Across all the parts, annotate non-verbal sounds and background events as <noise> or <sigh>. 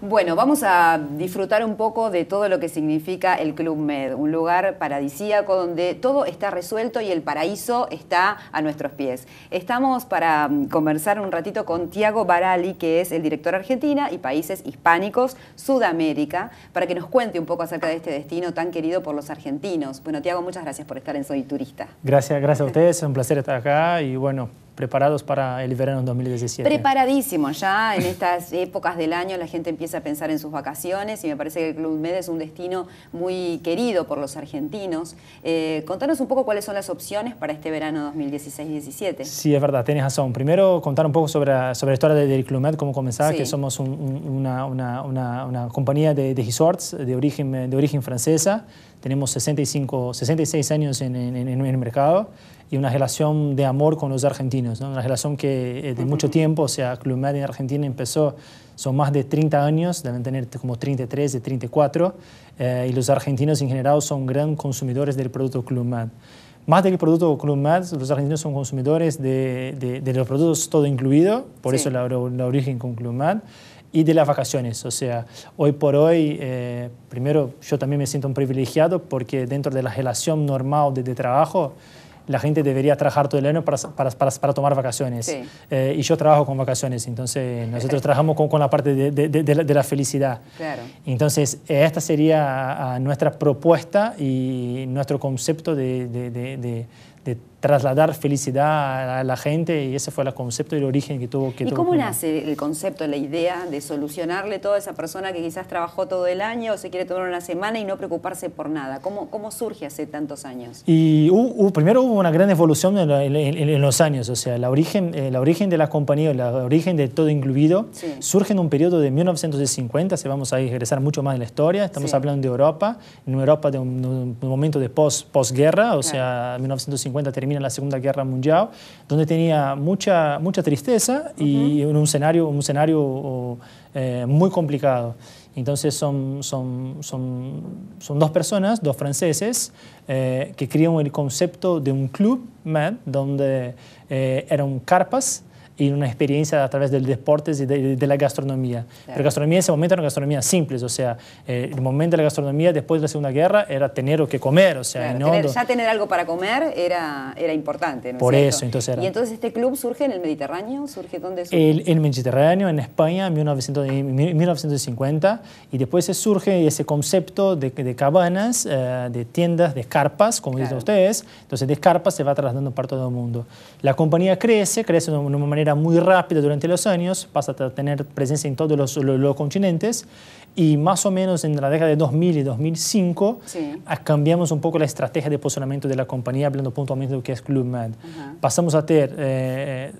Bueno, vamos a disfrutar un poco de todo lo que significa el Club Med, un lugar paradisíaco donde todo está resuelto y el paraíso está a nuestros pies. Estamos para mm, conversar un ratito con Tiago Barali, que es el director Argentina y Países Hispánicos Sudamérica, para que nos cuente un poco acerca de este destino tan querido por los argentinos. Bueno, Tiago, muchas gracias por estar en Soy Turista. Gracias, gracias a ustedes, es un placer estar acá y bueno, preparados para el verano 2017. Preparadísimos ya. En estas <laughs> épocas del año la gente empieza a pensar en sus vacaciones y me parece que el Club Med es un destino muy querido por los argentinos. Eh, contanos un poco cuáles son las opciones para este verano 2016-17. Sí, es verdad, tenés razón. Primero contar un poco sobre, la historia del Club Med, cómo comenzaba, que somos una, compañía de, de resorts de origen, de origen francesa. Tenemos 65, 66 años en, en, en el mercado y una relación de amor con los argentinos, una relación que eh, de mucho tiempo, o sea, Club Med en Argentina empezó, son más de 30 años, deben tener como 33 de 34, eh, y los argentinos en general son gran consumidores del producto Club Med. Más del producto Club Med, los argentinos son consumidores de, de, los productos todo incluido, por eso la, origen con Club Med y de las vacaciones. O sea, hoy por hoy, eh, primero yo también me siento un privilegiado porque dentro de la relación normal de, de trabajo, la gente debería trabajar todo el año para, para, para, tomar vacaciones. Eh, y yo trabajo con vacaciones, entonces nosotros eh, eh. trabajamos con, la parte de, de, la, felicidad. Entonces, esta sería ah, nuestra propuesta y nuestro concepto de de trasladar felicidad a la gente y ese fue el concepto y el origen que tuvo que ¿Y cómo nace el concepto, la idea de solucionarle todo a esa persona que quizás trabajó todo el año o se quiere tomar una semana y no preocuparse por nada? ¿Cómo, cómo surge hace tantos años? Y primero hubo una gran evolución en, los años, o sea, la origen, eh, origen de la compañía, la origen de todo incluido, surge en un periodo de 1950, si vamos a regresar mucho más en la historia, estamos hablando de Europa, en Europa de un, momento de post, o sea, 1950 termina la Segunda Guerra Mundial, donde tenía mucha, mucha tristeza y un escenario, un escenario eh, muy complicado. Entonces son, son, son, son, dos personas, dos franceses, eh, que crearon el concepto de un club mad ¿eh? donde eran carpas y una experiencia a través del deporte y de, la gastronomía. Pero gastronomía en ese momento era una gastronomía simple, o sea, eh, el momento de la gastronomía después de la Segunda Guerra era tener o que comer, o sea, no, tener, ya tener algo para comer era, era importante. por eso, entonces ¿Y entonces este club surge en el Mediterráneo? ¿Surge dónde surge? El, el Mediterráneo, en España, en 1950, y después se surge ese concepto de, cabanas, eh, de tiendas, de carpas, como dicen ustedes, entonces de carpas se va trasladando para todo el mundo. La compañía crece, crece de una manera muy rápida durante los años, pasa a tener presencia en todos los, los, continentes y más o menos en la década de 2000 y 2005 ah, cambiamos un poco la estrategia de posicionamiento de la compañía, hablando puntualmente de lo que es Club Med. Pasamos a tener... Eh,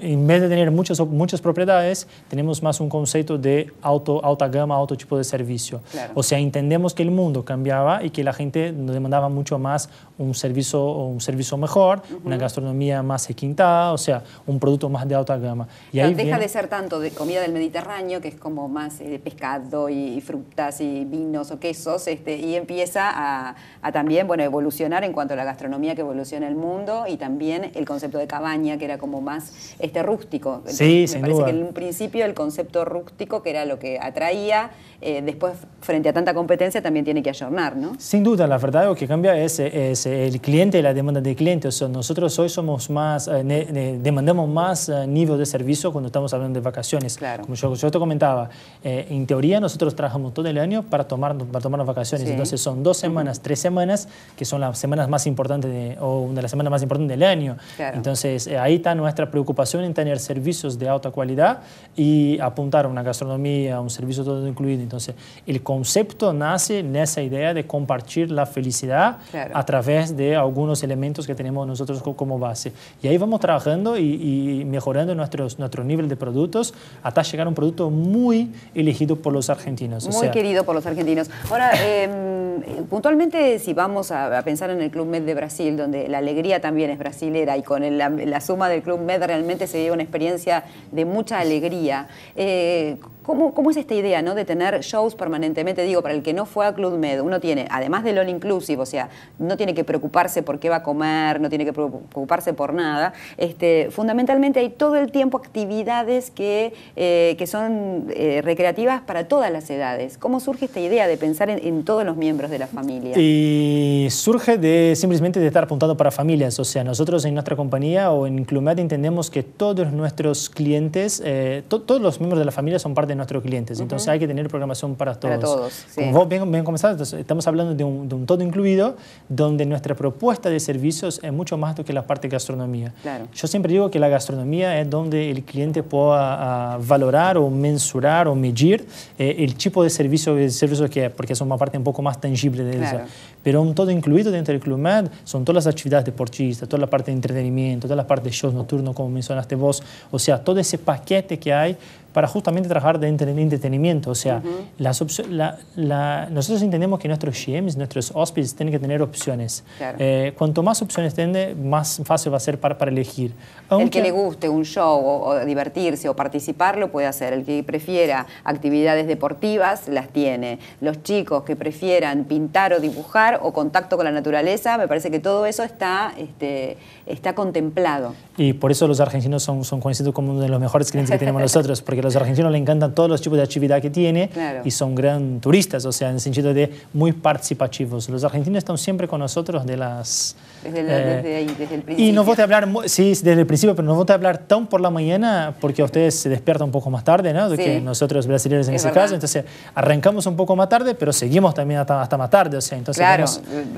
en vez de tener muchas, muchas propiedades, tenemos más un concepto de auto, alta gama, otro tipo de servicio. O sea, entendemos que el mundo cambiaba y que la gente demandaba mucho más un servicio, un servicio mejor, una gastronomía más equintada, o sea, un producto más de alta gama. Y ahí deja de ser tanto de comida del Mediterráneo, que es como más de eh, pescado y, frutas y vinos o quesos, este, y empieza a, a también bueno, evolucionar en cuanto a la gastronomía que evoluciona el mundo y también el concepto de cabaña, que era como más este, rústico. Sí, Me parece que en un principio el concepto rústico, que era lo que atraía, eh, después frente a tanta competencia también tiene que ayornar, ¿no? Sin duda, la verdad lo que cambia es, es el cliente y la demanda del cliente. O nosotros hoy somos más, eh, demandamos más eh, nivel de servicio cuando estamos hablando de vacaciones. Claro. Como yo, te comentaba, en teoría nosotros trabajamos todo el año para tomar, para tomar vacaciones. Entonces son dos semanas, tres semanas, que son las semanas más importantes de, o una de las semanas más importantes del año. Entonces ahí está nuestra preocupación en tener servicios de alta calidad y apuntar a una gastronomía, a un servicio todo incluido. Entonces, el concepto nace en esa idea de compartir la felicidad a través de algunos elementos que tenemos nosotros como base. Y ahí vamos trabajando y, mejorando nuestros, nuestro nivel de productos hasta llegar a un producto muy elegido por los argentinos. Muy querido por los argentinos. Ahora, em, puntualmente, si vamos a, pensar en el Club Med de Brasil, donde la alegría también es brasilera y con la, la suma del Club Med realmente se lleva una experiencia de mucha alegría. Eh, ¿Cómo, es esta idea ¿no? de tener shows permanentemente? Digo, para el que no fue a Club Med, uno tiene, además del All Inclusive, o sea, no tiene que preocuparse por qué va a comer, no tiene que preocuparse por nada. Este, fundamentalmente hay todo el tiempo actividades que, eh, son eh, recreativas para todas las edades. ¿Cómo surge esta idea de pensar en, todos los miembros de la familia? Y surge de simplemente de estar apuntado para familias. O sea, nosotros en nuestra compañía o en Club Med entendemos que todos nuestros clientes, eh, todos los miembros de la familia son parte de nuestros clientes. Entonces hay que tener programación para todos. Para todos vos bien, comenzaste, estamos hablando de un, todo incluido, donde nuestra propuesta de servicios es mucho más que la parte de gastronomía. Yo siempre digo que la gastronomía es donde el cliente pueda ah, valorar o mensurar o medir eh, el tipo de servicio, de servicio que es, porque es una parte un poco más tangible de eso. Pero un todo incluido dentro del Club Med son todas las actividades deportivas, toda la parte de entretenimiento, toda la parte de shows nocturnos, como mencionaste vos. O sea, todo ese paquete que hay para justamente trabajar de entretenimiento. O sea, las nosotros entendemos que nuestros GMs, nuestros hospitals tienen que tener opciones. Eh, cuanto más opciones tenga, más fácil va a ser para, elegir. Aunque, el que le guste un show o, divertirse o participar lo puede hacer. El que prefiera actividades deportivas las tiene. Los chicos que prefieran pintar o dibujar o contacto con la naturaleza, me parece que todo eso está, este, está contemplado. Y por eso los argentinos son, son conocidos como uno de los mejores clientes que tenemos <laughs> nosotros, porque los argentinos le encantan todos los tipos de actividad que tiene y son gran turistas, o sea, en el sentido de muy participativos. Los argentinos están siempre con nosotros de las eh, desde, ahí, desde el principio. Y nos a hablar, sí, desde el principio, pero nos a hablar tan por la mañana porque ustedes se despiertan un poco más tarde, ¿no? De que nosotros brasileños en ese caso. Entonces, arrancamos un poco más tarde, pero seguimos también hasta, más tarde. O sea, entonces claro,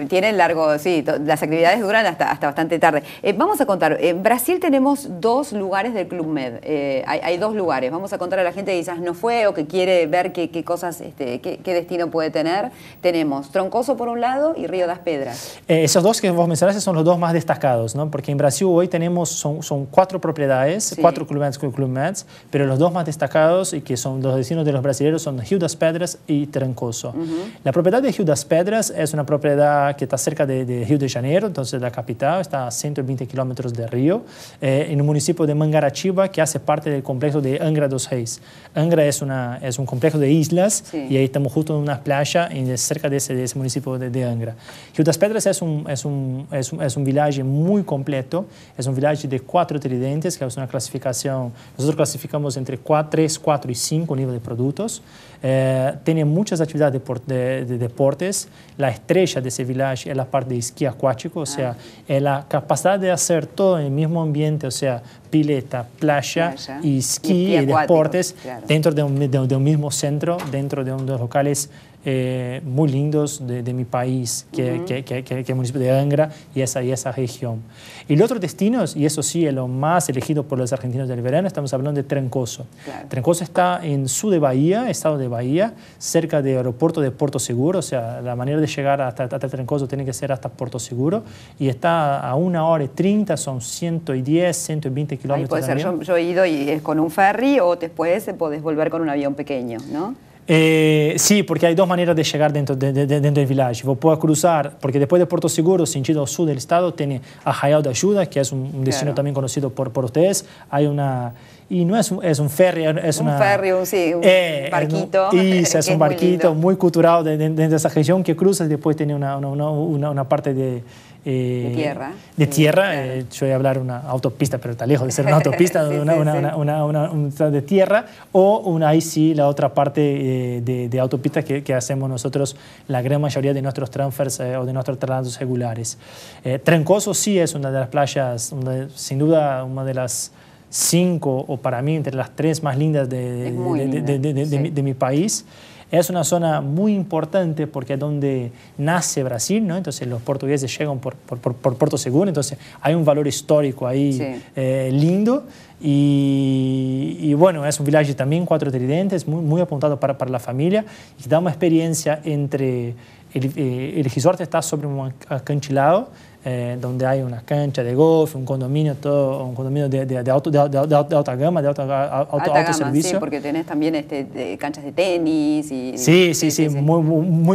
tienen largo, sí, las actividades duran hasta, hasta bastante tarde. Eh, vamos a contar, en eh, Brasil tenemos dos lugares del Club Med. hay, dos lugares. Vamos a contar a la gente que quizás no fue o que quiere ver qué, cosas, este, qué, qué, destino puede tener. Tenemos Troncoso por un lado y Río das Pedras. esos dos que vos mencionaste son los dos más destacados, ¿no? Porque en Brasil hoy tenemos, son, son cuatro propiedades, cuatro clubes, clubes, pero los dos más destacados y que son los vecinos de los brasileños son Rio das Pedras y Trancoso. La propiedad de Rio das Pedras es una propiedad que está cerca de, de Río de Janeiro, entonces la capital, está a 120 kilómetros de Río, eh, en el municipio de Mangarachiba, que hace parte del complejo de Angra dos Reis. Angra es, una, es un complejo de islas y ahí estamos justo en una playa en, cerca de ese, de ese municipio de, Angra. Rio das Pedras es un... Es un es un, es un village muy completo, es un village de cuatro tridentes, que es una clasificación, nosotros clasificamos entre 4, 3, 4 y 5 nivel de productos. Eh, tiene muchas actividades de, de, deportes. La estrella de ese village es la parte de esquí acuático, o ah. sea, es la capacidad de hacer todo en el mismo ambiente, o sea, pileta, playa, y esquí y, deportes dentro de un, de un, mismo centro, dentro de, unos de locales eh, muy lindos de, mi país, que, es el municipio de Angra y esa, esa región. Y los otro destino, y eso sí es lo más elegido por los argentinos del verano, estamos hablando de Trencoso. Trencoso está en sur de Bahía, estado de Bahía, cerca del aeropuerto de Puerto Seguro, o sea, la manera de llegar hasta, hasta Trencoso tiene que ser hasta Puerto Seguro, y está a una hora y treinta, son 110, 120 kilómetros. Ahí puede ser, yo, he ido y es con un ferry o después eh, podés volver con un avión pequeño, ¿no? Eh, sí, porque hay dos maneras de llegar dentro, dentro del village. Vos podés cruzar, porque después de Puerto Seguro, sentido sur del estado, tiene a de Ayuda, que es un, destino también conocido por, por ustedes. Hay una... Y no es un, es ferry, es un eh, barquito. Y es, <laughs> un barquito muy, cultural dentro de, esa región que cruza y después tiene una parte de de eh, tierra. De tierra, eh, yo voy a hablar una autopista, pero está lejos de ser una autopista, de tierra, o una, ahí sí, la otra parte eh, de, de, autopistas que, hacemos nosotros, la gran mayoría de nuestros transfers o de nuestros traslados regulares. Trencoso sí es una de las playas, sin duda, una de las cinco, o para mí, entre las tres más lindas de mi país. Es una zona muy importante porque es donde nace Brasil, ¿no? Entonces los portugueses llegan por, por, por Porto Seguro, entonces hay un valor histórico ahí eh, lindo. Y, bueno, es un village también, cuatro tridentes, muy, muy apuntado para, para la familia, y da una experiencia entre... El, eh, el, resort está sobre un acantilado, eh, donde hay una cancha de golf, un condominio, todo, un condominio de, auto, alta gama, de auto, servicio Sí, porque tenés también este, canchas de tenis. Y, sí, sí, sí, Muy,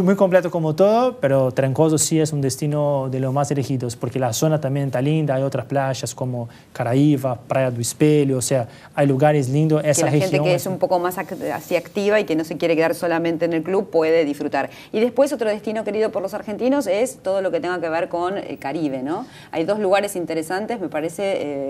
muy, completo como todo, pero Trancoso sí es un destino de los más elegidos, porque la zona también está linda, hay otras playas como Caraíba, Praia do Espelho, o sea, hay lugares lindos, esa la gente que es un poco más así activa y que no se quiere quedar solamente en el club puede disfrutar. Y después otro destino querido por los argentinos es todo lo que tenga que ver con eh, ¿no? Hay dos lugares interesantes, me parece,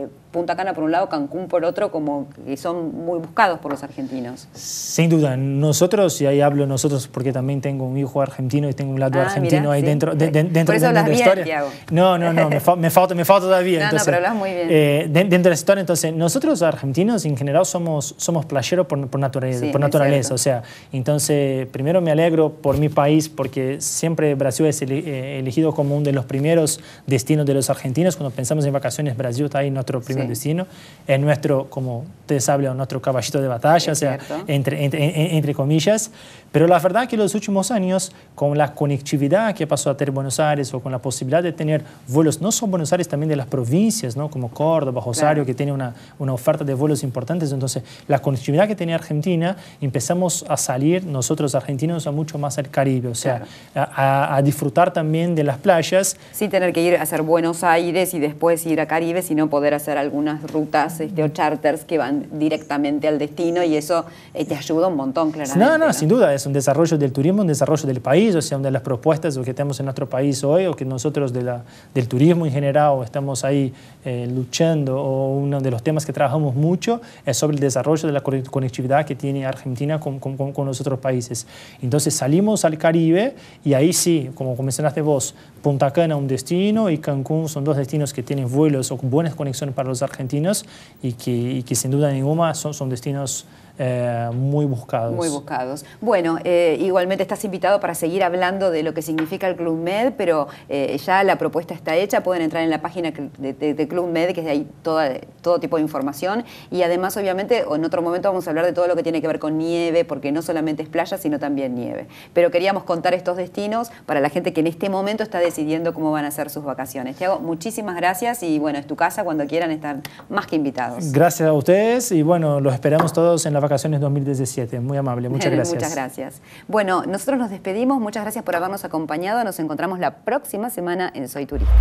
eh, Punta Cana por un lado, Cancún por otro, como que son muy buscados por los argentinos. Sin duda, nosotros, y ahí hablo nosotros porque también tengo un hijo argentino y tengo un lado ah, argentino ahí dentro, de, dentro de, historia. No, no, no, me, me, falta, me falta todavía. <laughs> No, no, pero hablas muy bien. Eh, dentro de la historia, entonces, nosotros argentinos en general somos, somos playeros por, por naturaleza, por naturaleza o sea, entonces, primero me alegro por mi país porque siempre Brasil es eh, elegido como uno de los primeros destino de los argentinos. Cuando pensamos en vacaciones, Brasil está ahí nuestro primer destino. en nuestro, como ustedes hablan, nuestro caballito de batalla, o sea, entre, entre, comillas. Pero la verdad que los últimos años, con la conectividad que pasó a tener Buenos Aires o con la posibilidad de tener vuelos, no solo Buenos Aires, también de las provincias, ¿no? como Córdoba, Rosario, que tiene una, una oferta de vuelos importantes. Entonces, la conectividad que tenía Argentina, empezamos a salir nosotros argentinos a mucho más al Caribe, o sea, a, a, disfrutar también de las playas. Sin tener que hacer Buenos Aires y después ir a Caribe, sino poder hacer algunas rutas este, o charters que van directamente al destino y eso eh, te ayuda un montón, claramente. No, no, sin duda, es un desarrollo del turismo, un desarrollo del país, o sea, una de las propuestas que tenemos en nuestro país hoy o que nosotros de la, del turismo en general estamos ahí eh, luchando o uno de los temas que trabajamos mucho es sobre el desarrollo de la conectividad que tiene Argentina con, con, con los otros países. Entonces salimos al Caribe y ahí sí, como mencionaste vos, Punta Cana un destino, y Cancún son dos destinos que tienen vuelos o buenas conexiones para los argentinos y que, sin duda ninguna son, son destinos eh, muy buscados. Muy buscados. Bueno, eh, igualmente estás invitado para seguir hablando de lo que significa el Club Med, pero eh, ya la propuesta está hecha, pueden entrar en la página de, Club Med, que hay toda, todo tipo de información, y además obviamente en otro momento vamos a hablar de todo lo que tiene que ver con nieve, porque no solamente es playa, sino también nieve. Pero queríamos contar estos destinos para la gente que en este momento está decidiendo cómo van a hacer sus vacaciones. Tiago, muchísimas gracias y bueno, es tu casa, cuando quieran estar más que invitados. Gracias a ustedes y bueno, los esperamos todos en la vacaciones 2017. Muy amable, muchas <laughs> gracias. muchas gracias. Bueno, nosotros nos despedimos, muchas gracias por habernos acompañado. Nos encontramos la próxima semana en Soy Turista.